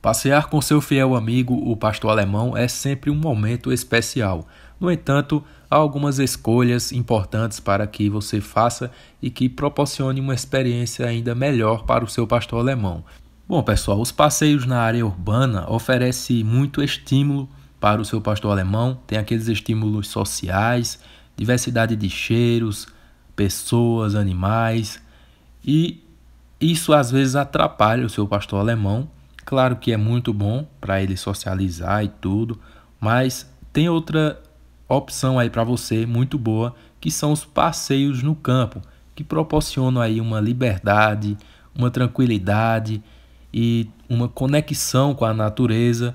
Passear com seu fiel amigo, o pastor alemão, é sempre um momento especial. No entanto, há algumas escolhas importantes para que você faça e que proporcione uma experiência ainda melhor para o seu pastor alemão. Bom, pessoal, os passeios na área urbana oferecem muito estímulo para o seu pastor alemão. Tem aqueles estímulos sociais, diversidade de cheiros, pessoas, animais. E isso às vezes atrapalha o seu pastor alemão Claro que é muito bom para ele socializar e tudo, mas tem outra opção aí para você muito boa, que são os passeios no campo, que proporcionam aí uma liberdade, uma tranquilidade e uma conexão com a natureza.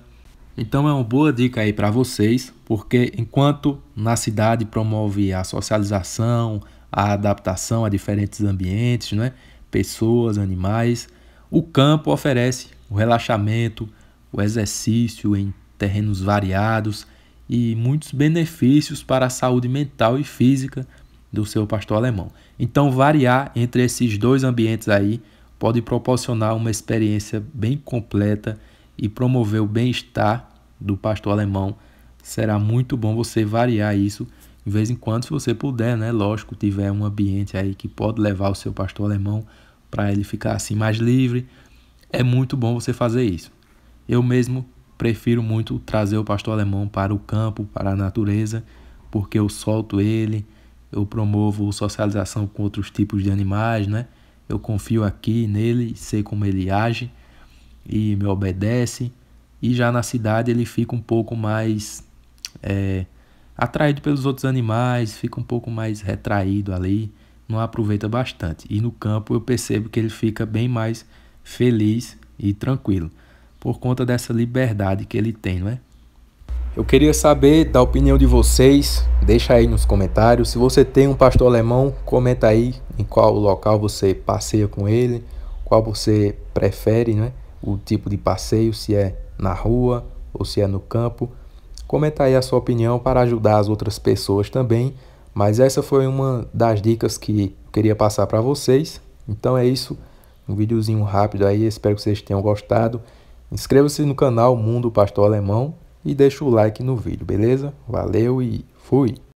Então é uma boa dica aí para vocês, porque enquanto na cidade promove a socialização, a adaptação a diferentes ambientes, né? pessoas, animais, o campo oferece o relaxamento, o exercício em terrenos variados e muitos benefícios para a saúde mental e física do seu pastor alemão. Então, variar entre esses dois ambientes aí pode proporcionar uma experiência bem completa e promover o bem-estar do pastor alemão. Será muito bom você variar isso de vez em quando, se você puder, né? Lógico, tiver um ambiente aí que pode levar o seu pastor alemão para ele ficar assim mais livre, é muito bom você fazer isso. Eu mesmo prefiro muito trazer o pastor alemão para o campo, para a natureza, porque eu solto ele, eu promovo socialização com outros tipos de animais, né? Eu confio aqui nele, sei como ele age e me obedece. E já na cidade ele fica um pouco mais é, atraído pelos outros animais, fica um pouco mais retraído ali, não aproveita bastante. E no campo eu percebo que ele fica bem mais feliz e tranquilo, por conta dessa liberdade que ele tem, não é? Eu queria saber da opinião de vocês, deixa aí nos comentários. Se você tem um pastor alemão, comenta aí em qual local você passeia com ele, qual você prefere, né? O tipo de passeio, se é na rua ou se é no campo. Comenta aí a sua opinião para ajudar as outras pessoas também. Mas essa foi uma das dicas que eu queria passar para vocês. Então é isso um videozinho rápido aí, espero que vocês tenham gostado. Inscreva-se no canal Mundo Pastor Alemão e deixa o like no vídeo, beleza? Valeu e fui!